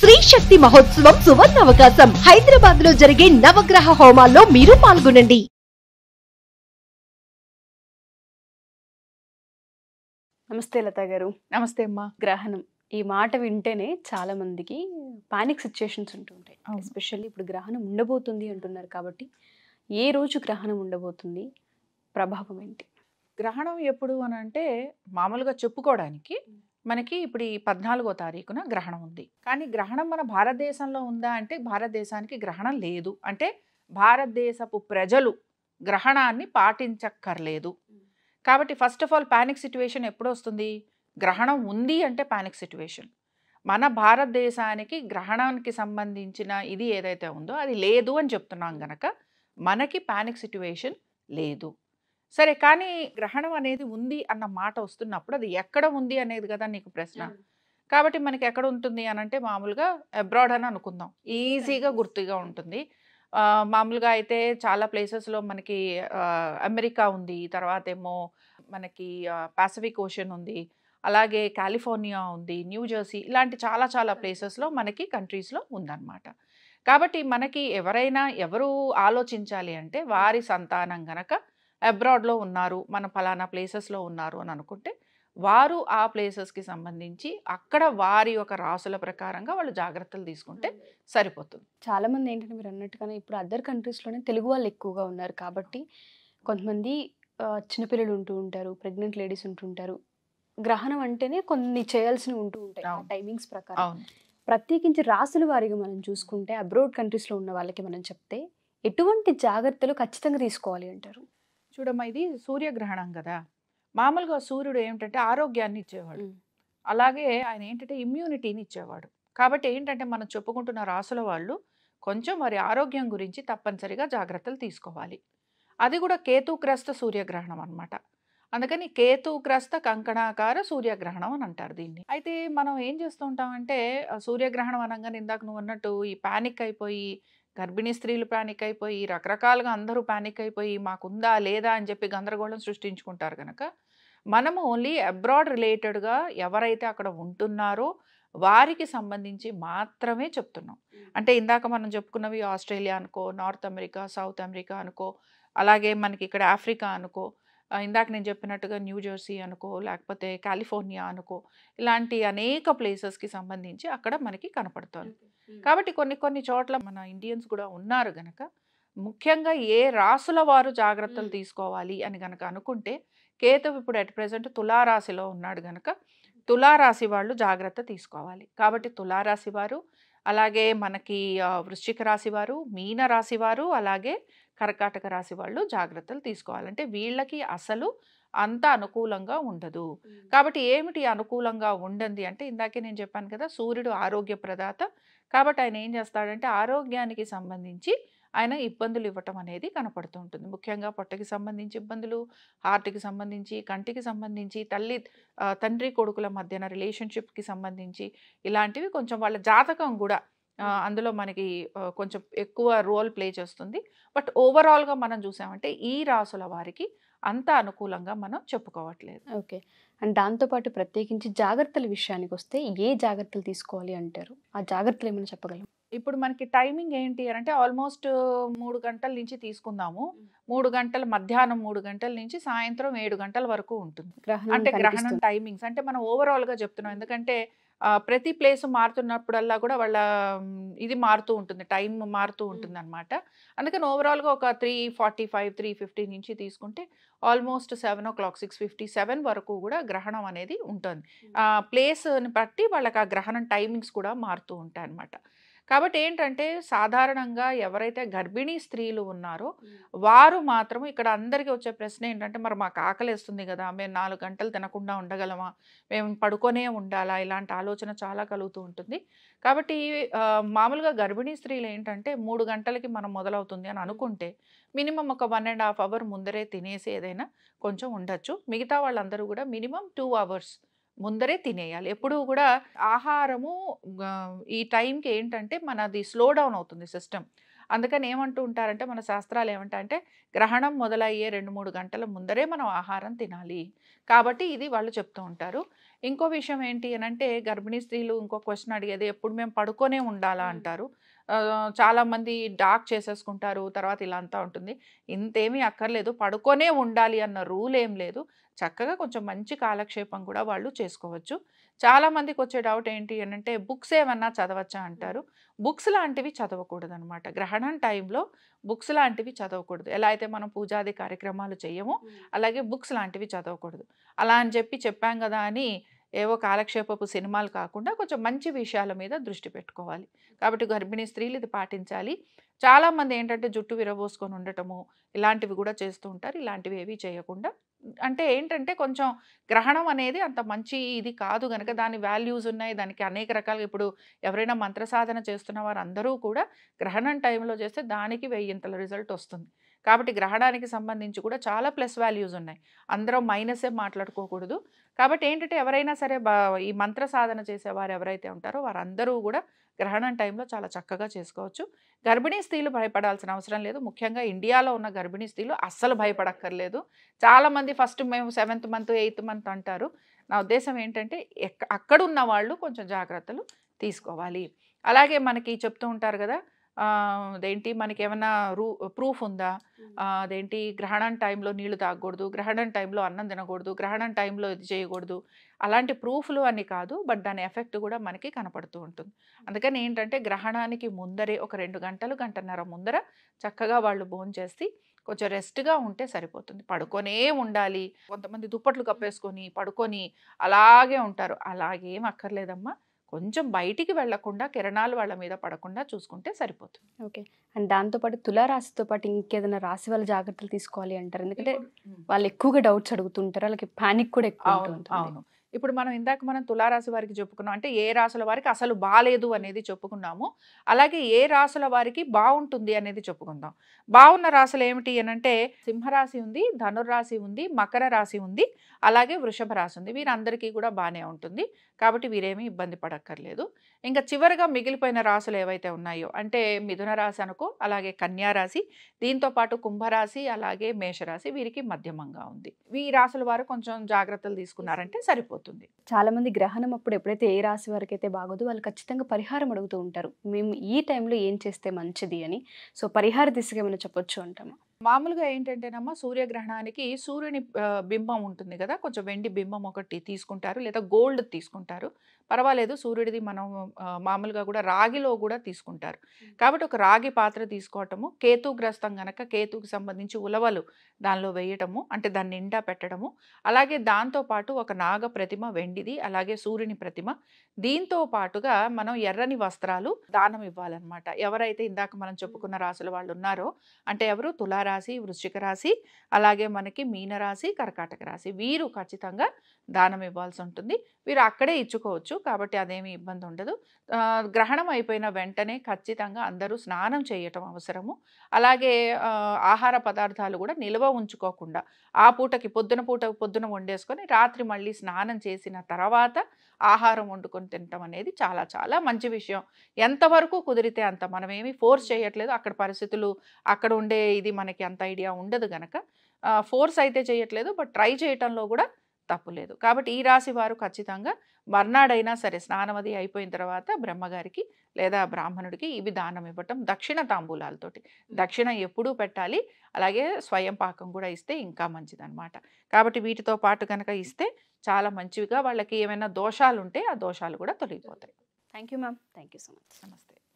శ్రీ శక్తి మహోత్సవం సువర్ణ అవకాశం హైదరాబాద్ లో జరిగే నవగ్రహ హోమాల్లో మీరు పాల్గొనండి నమస్తే లత గారు నమస్తే అమ్మా గ్రహణం ఈ మాట వింటేనే చాలా మందికి పానిక్ సిచ్యుయేషన్స్ ఉంటుంటాయి ఎస్పెషల్లీ ఇప్పుడు గ్రహణం ఉండబోతుంది అంటున్నారు కాబట్టి ఏ రోజు గ్రహణం ఉండబోతుంది ప్రభావం ఏంటి గ్రహణం ఎప్పుడు అని అంటే మామూలుగా చెప్పుకోవడానికి మనకి ఇప్పుడు ఈ పద్నాలుగో తారీఖున గ్రహణం ఉంది కానీ గ్రహణం మన భారతదేశంలో ఉందా అంటే భారతదేశానికి గ్రహణం లేదు అంటే భారతదేశపు ప్రజలు గ్రహణాన్ని పాటించక్కర్లేదు కాబట్టి first of all panic situation ఎప్పుడు వస్తుంది గ్రహణం ఉంది అంటే పానిక్ సిచ్యువేషన్ మన భారతదేశానికి గ్రహణానికి సంబంధించిన ఇది ఏదైతే ఉందో అది లేదు అని చెప్తున్నాం గనక మనకి పానిక్ సిచ్యువేషన్ లేదు సరే కానీ గ్రహణం అనేది ఉంది అన్న మాట వస్తున్నప్పుడు అది ఎక్కడ ఉంది అనేది కదా నీకు ప్రశ్న కాబట్టి మనకి ఎక్కడ ఉంటుంది అని అంటే మామూలుగా అబ్రాడ్ అని అనుకుందాం ఈజీగా గుర్తుగా ఉంటుంది మామూలుగా అయితే చాలా ప్లేసెస్లో మనకి అమెరికా ఉంది తర్వాత ఏమో మనకి పాసిఫిక్ ఓషన్ ఉంది అలాగే కాలిఫోర్నియా ఉంది న్యూ జెర్సీ ఇలాంటి చాలా చాలా ప్లేసెస్లో మనకి కంట్రీస్లో ఉందన్నమాట కాబట్టి మనకి ఎవరైనా ఎవరు ఆలోచించాలి అంటే వారి సంతానం గనక అబ్రాడ్లో ఉన్నారు మన ఫలానా ప్లేసెస్లో ఉన్నారు అని అనుకుంటే వారు ఆ ప్లేసెస్కి సంబంధించి అక్కడ వారి యొక్క రాసుల ప్రకారంగా వాళ్ళు జాగ్రత్తలు తీసుకుంటే సరిపోతుంది చాలామంది ఏంటంటే మీరు అన్నట్టుగానే ఇప్పుడు అదర్ కంట్రీస్లోనే తెలుగు వాళ్ళు ఎక్కువగా ఉన్నారు కాబట్టి కొంతమంది చిన్నపిల్లలు ఉంటూ ఉంటారు ప్రెగ్నెంట్ లేడీస్ ఉంటుంటారు గ్రహణం అంటేనే కొన్ని చేయాల్సినవి ఉంటూ ఉంటాయి టైమింగ్స్ ప్రకారం ప్రత్యేకించి రాసుల వారిగా మనం చూసుకుంటే అబ్రోడ్ కంట్రీస్లో ఉన్న వాళ్ళకి మనం చెప్తే ఎటువంటి జాగ్రత్తలు ఖచ్చితంగా తీసుకోవాలి అంటారు చూడమ్మా ఇది సూర్యగ్రహణం కదా మామూలుగా సూర్యుడు ఏమిటంటే ఆరోగ్యాన్ని ఇచ్చేవాడు అలాగే ఆయన ఏంటంటే ఇమ్యూనిటీని ఇచ్చేవాడు కాబట్టి ఏంటంటే మనం చెప్పుకుంటున్న రాసుల వాళ్ళు కొంచెం మరి ఆరోగ్యం గురించి తప్పనిసరిగా జాగ్రత్తలు తీసుకోవాలి అది కూడా కేతుగ్రస్త సూర్యగ్రహణం అనమాట అందుకని కేతుగ్రస్త కంకణాకార సూర్యగ్రహణం అని అంటారు దీన్ని అయితే మనం ఏం చేస్తూ ఉంటామంటే సూర్యగ్రహణం అనగానే ఇందాక నువ్వు అన్నట్టు ఈ పానిక్ అయిపోయి గర్భిణీ స్త్రీలు ప్యానిక్ అయిపోయి రకరకాలుగా అందరూ ప్యానిక్ అయిపోయి మాకుందా లేదా అని చెప్పి గందరగోళం సృష్టించుకుంటారు కనుక మనము ఓన్లీ అబ్రాడ్ రిలేటెడ్గా ఎవరైతే అక్కడ ఉంటున్నారో వారికి సంబంధించి మాత్రమే చెప్తున్నాం అంటే ఇందాక మనం చెప్పుకున్నవి ఆస్ట్రేలియా అనుకో నార్త్ అమెరికా సౌత్ అమెరికా అనుకో అలాగే మనకి ఇక్కడ ఆఫ్రికా అనుకో ఇందాక నేను చెప్పినట్టుగా న్యూజెర్సీ అనుకో లేకపోతే కాలిఫోర్నియా అనుకో ఇలాంటి అనేక ప్లేసెస్కి సంబంధించి అక్కడ మనకి కనపడుతుంది కాబట్టి కొన్ని కొన్ని చోట్ల మన ఇండియన్స్ కూడా ఉన్నారు గనక ముఖ్యంగా ఏ రాసుల వారు జాగ్రత్తలు తీసుకోవాలి అని గనక అనుకుంటే కేతు ఇప్పుడు అట్ ప్రజెంట్ తులారాశిలో ఉన్నాడు గనక తులారాశి వాళ్ళు జాగ్రత్త తీసుకోవాలి కాబట్టి తులారాశి వారు అలాగే మనకి వృశ్చిక రాశి వారు మీన రాశి వారు అలాగే కర్కాటక రాశి వాళ్ళు జాగ్రత్తలు తీసుకోవాలంటే వీళ్ళకి అసలు అంత అనుకూలంగా ఉండదు కాబట్టి ఏమిటి అనుకూలంగా ఉండండి అంటే ఇందాకే నేను చెప్పాను కదా సూర్యుడు ఆరోగ్య ప్రదాత కాబట్టి ఆయన ఏం చేస్తాడంటే ఆరోగ్యానికి సంబంధించి ఆయన ఇబ్బందులు ఇవ్వటం అనేది కనపడుతూ ఉంటుంది ముఖ్యంగా పొట్టకి సంబంధించి ఇబ్బందులు హార్ట్కి సంబంధించి కంటికి సంబంధించి తల్లి తండ్రి కొడుకుల మధ్యన రిలేషన్షిప్కి సంబంధించి ఇలాంటివి కొంచెం వాళ్ళ జాతకం కూడా అందులో మనకి కొంచెం ఎక్కువ రోల్ ప్లే చేస్తుంది బట్ ఓవరాల్గా మనం చూసామంటే ఈ రాసుల వారికి అంత అనుకూలంగా మనం చెప్పుకోవట్లేదు ఓకే అండ్ దాంతోపాటు ప్రత్యేకించి జాగ్రత్తల విషయానికి వస్తే ఏ జాగ్రత్తలు తీసుకోవాలి అంటారు ఆ జాగ్రత్తలు ఏమైనా చెప్పగలం ఇప్పుడు మనకి టైమింగ్ ఏంటి అంటే ఆల్మోస్ట్ మూడు గంటల నుంచి తీసుకుందాము మూడు గంటల మధ్యాహ్నం మూడు గంటల నుంచి సాయంత్రం ఏడు గంటల వరకు ఉంటుంది అంటే గ్రహణం టైమింగ్స్ అంటే మనం ఓవరాల్గా చెప్తున్నాం ఎందుకంటే ప్రతి ప్లేస్ మారుతున్నప్పుడల్లా కూడా వాళ్ళ ఇది మారుతూ ఉంటుంది టైం మారుతూ ఉంటుంది అనమాట అందుకని ఓవరాల్గా ఒక three forty five three fifty నుంచి తీసుకుంటే almost seven o'clock six fifty seven వరకు కూడా గ్రహణం అనేది ఉంటుంది ప్లేస్ని బట్టి వాళ్ళకి ఆ గ్రహణం టైమింగ్స్ కూడా మారుతూ ఉంటాయి అనమాట కాబట్టి ఏంటంటే సాధారణంగా ఎవరైతే గర్భిణీ స్త్రీలు ఉన్నారో వారు మాత్రం ఇక్కడ అందరికీ వచ్చే ప్రశ్న ఏంటంటే మరి మాకు ఆకలిస్తుంది కదా మేము నాలుగు గంటలు తినకుండా ఉండగలమా మేము పడుకొనే ఉండాలా ఇలాంటి ఆలోచన చాలా కలుగుతూ ఉంటుంది కాబట్టి మామూలుగా గర్భిణీ స్త్రీలు ఏంటంటే మూడు గంటలకి మనం మొదలవుతుంది అని అనుకుంటే మినిమం ఒక వన్ అండ్ హాఫ్ అవర్ ముందరే తినేసి ఏదైనా కొంచెం ఉండొచ్చు మిగతా వాళ్ళందరూ కూడా మినిమం టూ అవర్స్ ముందరే తినేయాలి ఎప్పుడూ కూడా ఆహారము ఈ టైంకి ఏంటంటే మనది స్లో డౌన్ అవుతుంది సిస్టమ్ అందుకని ఏమంటూ ఉంటారంటే మన శాస్త్రాలు ఏమంటారంటే గ్రహణం మొదలయ్యే రెండు మూడు గంటల ముందరే మనం ఆహారం తినాలి కాబట్టి ఇది వాళ్ళు చెప్తూ ఉంటారు ఇంకో విషయం ఏంటి అని అంటే గర్భిణీ స్త్రీలు ఇంకో క్వశ్చన్ అడిగేది ఎప్పుడు మేము పడుకొనే ఉండాలా అంటారు చాలామంది డాక్ చేసేసుకుంటారు తర్వాత ఇలా అంతా ఉంటుంది ఇంతేమీ అక్కర్లేదు పడుకొనే ఉండాలి అన్న రూల్ ఏం లేదు చక్కగా కొంచెం మంచి కాలక్షేపం కూడా వాళ్ళు చేసుకోవచ్చు చాలామందికి వచ్చే డౌట్ ఏంటి అని అంటే బుక్స్ ఏమన్నా చదవచ్చా అంటారు బుక్స్ లాంటివి చదవకూడదు అనమాట గ్రహణం టైంలో బుక్స్ లాంటివి చదవకూడదు ఎలా అయితే మనం పూజాది కార్యక్రమాలు చేయము అలాగే బుక్స్ లాంటివి చదవకూడదు అలా అని చెప్పి చెప్పాం కదా అని ఏవో కాలక్షేపపు సినిమాలు కాకుండా కొంచెం మంచి విషయాల మీద దృష్టి పెట్టుకోవాలి కాబట్టి గర్భిణీ స్త్రీలు ఇది పాటించాలి చాలామంది ఏంటంటే జుట్టు విరబోసుకొని ఉండటము ఇలాంటివి కూడా చేస్తూ ఉంటారు ఇలాంటివి ఏవి చేయకుండా అంటే ఏంటంటే కొంచెం గ్రహణం అనేది అంత మంచి ఇది కాదు కనుక దాని వాల్యూస్ ఉన్నాయి దానికి అనేక రకాలుగా ఇప్పుడు ఎవరైనా మంత్ర సాధన చేస్తున్న అందరూ కూడా గ్రహణం టైంలో చేస్తే దానికి వెయ్యింతల రిజల్ట్ వస్తుంది కాబట్టి గ్రహణానికి సంబంధించి కూడా చాలా ప్లస్ వాల్యూస్ ఉన్నాయి అందరం మైనసే మాట్లాడుకోకూడదు కాబట్టి ఏంటంటే ఎవరైనా సరే ఈ మంత్ర సాధన చేసేవారు ఎవరైతే ఉంటారో వారందరూ కూడా గ్రహణం టైంలో చాలా చక్కగా చేసుకోవచ్చు గర్భిణీ స్త్రీలు భయపడాల్సిన అవసరం లేదు ముఖ్యంగా ఇండియాలో ఉన్న గర్భిణీ స్త్రీలు అస్సలు భయపడక్కర్లేదు చాలామంది ఫస్ట్ మేము సెవెంత్ మంత్ ఎయిత్ మంత్ అంటారు నా ఉద్దేశం ఏంటంటే ఎక్క అక్కడున్న వాళ్ళు కొంచెం జాగ్రత్తలు తీసుకోవాలి అలాగే మనకి చెప్తూ ఉంటారు కదా అదేంటి మనకి ఏమైనా రూ ప్రూఫ్ ఉందా అదేంటి గ్రహణం టైంలో నీళ్లు తాగకూడదు గ్రహణం టైంలో అన్నం తినకూడదు గ్రహణం టైంలో ఇది చేయకూడదు అలాంటి ప్రూఫ్లు అని కాదు బట్ దాని ఎఫెక్ట్ కూడా మనకి కనపడుతూ ఉంటుంది అందుకని ఏంటంటే గ్రహణానికి ముందరే ఒక రెండు గంటలు గంటన్నర ముందర చక్కగా వాళ్ళు భోజనం చేసి కొంచెం రెస్ట్గా ఉంటే సరిపోతుంది పడుకొనే ఉండాలి కొంతమంది దుప్పట్లు కప్పేసుకొని పడుకొని అలాగే ఉంటారు అలాగేం అక్కర్లేదమ్మా కొంచెం బయటికి వెళ్లకుండా కిరణాలు వాళ్ళ మీద పడకుండా చూసుకుంటే సరిపోతుంది ఓకే అండ్ దాంతోపాటు తులారాశితో పాటు ఇంకేదైనా రాశి వాళ్ళ జాగ్రత్తలు తీసుకోవాలి అంటారు ఎందుకంటే వాళ్ళు ఎక్కువగా డౌట్స్ అడుగుతుంటారు వాళ్ళకి పానిక్ కూడా ఎక్కువ అవును ఇప్పుడు మనం ఇందాక మనం తులారాశి వారికి చెప్పుకున్నాం అంటే ఏ రాసుల వారికి అసలు బాగాలేదు అనేది చెప్పుకున్నాము అలాగే ఏ రాసుల వారికి బాగుంటుంది అనేది చెప్పుకుందాం బాగున్న రాసులు ఏమిటి అనంటే సింహరాశి ఉంది ధనుర్రాశి ఉంది మకర రాశి ఉంది అలాగే వృషభ రాశి ఉంది వీరందరికీ కూడా బాగానే ఉంటుంది కాబట్టి వీరేమీ ఇబ్బంది పడక్కర్లేదు ఇంకా చివరిగా మిగిలిపోయిన రాసులు ఏవైతే ఉన్నాయో అంటే మిథున రాశి అనుకో అలాగే కన్యారాశి దీంతోపాటు కుంభరాశి అలాగే మేషరాశి వీరికి మధ్యమంగా ఉంది ఈ రాసుల వారు కొంచెం జాగ్రత్తలు తీసుకున్నారంటే సరిపోతుంది చాలామంది గ్రహణం అప్పుడు ఎప్పుడైతే ఏ రాశి వారికి అయితే బాగోదు వాళ్ళు ఖచ్చితంగా పరిహారం అడుగుతూ ఉంటారు మేము ఈ టైంలో ఏం చేస్తే మంచిది అని సో పరిహార దిశగా ఏమైనా చెప్పొచ్చు అంటాము మామూలుగా ఏంటంటేనమ్మా సూర్యగ్రహణానికి సూర్యుని బింబం ఉంటుంది కదా కొంచెం వెండి బింబం ఒకటి తీసుకుంటారు లేదా గోల్డ్ తీసుకుంటారు పర్వాలేదు సూర్యుడిది మనం మామూలుగా కూడా రాగిలో కూడా తీసుకుంటారు కాబట్టి ఒక రాగి పాత్ర తీసుకోవటము కేతుగ్రస్తం గనక కేతుకు సంబంధించి ఉలవలు దానిలో వేయటము అంటే దాన్ని నిండా పెట్టడము అలాగే దాంతోపాటు ఒక నాగ ప్రతిమ వెండిది అలాగే సూర్యుని ప్రతిమ దీంతో పాటుగా మనం ఎర్రని వస్త్రాలు దానం ఇవ్వాలన్నమాట ఎవరైతే ఇందాక మనం చెప్పుకున్న రాసుల వాళ్ళు ఉన్నారో అంటే ఎవరు తులారాశి వృశ్చిక రాశి అలాగే మనకి మీనరాశి కర్కాటక రాశి వీరు ఖచ్చితంగా దానం ఇవ్వాల్సి ఉంటుంది వీరు అక్కడే ఇచ్చుకోవచ్చు కాబట్టి అదేమి ఇబ్బంది ఉండదు గ్రహణం అయిపోయిన వెంటనే ఖచ్చితంగా అందరూ స్నానం చేయటం అవసరము అలాగే ఆహార పదార్థాలు కూడా నిల్వ ఉంచుకోకుండా ఆ పూటకి పొద్దున పూట పొద్దున వండేసుకొని రాత్రి మళ్ళీ స్నానం చేసిన తర్వాత ఆహారం వండుకొని తినటం అనేది చాలా చాలా మంచి విషయం ఎంతవరకు కుదిరితే అంత మనం ఫోర్స్ చేయట్లేదు అక్కడ పరిస్థితులు అక్కడ ఉండే ఇది మనకి అంత ఐడియా ఉండదు గనక ఫోర్స్ అయితే చేయట్లేదు బట్ ట్రై చేయటంలో కూడా తప్పు లేదు కాబట్టి ఈ రాశి వారు ఖచ్చితంగా మర్నాడైనా సరే స్నానమది అయిపోయిన తర్వాత బ్రహ్మగారికి లేదా బ్రాహ్మణుడికి ఇవి దానం ఇవ్వటం దక్షిణ తాంబూలాలతోటి దక్షిణ ఎప్పుడూ పెట్టాలి అలాగే స్వయం పాకం కూడా ఇస్తే ఇంకా మంచిదనమాట కాబట్టి వీటితో పాటు కనుక ఇస్తే చాలా మంచివిగా వాళ్ళకి ఏమైనా దోషాలు ఉంటే ఆ దోషాలు కూడా తొలగిపోతాయి thank you ma'am thank you so much నమస్తే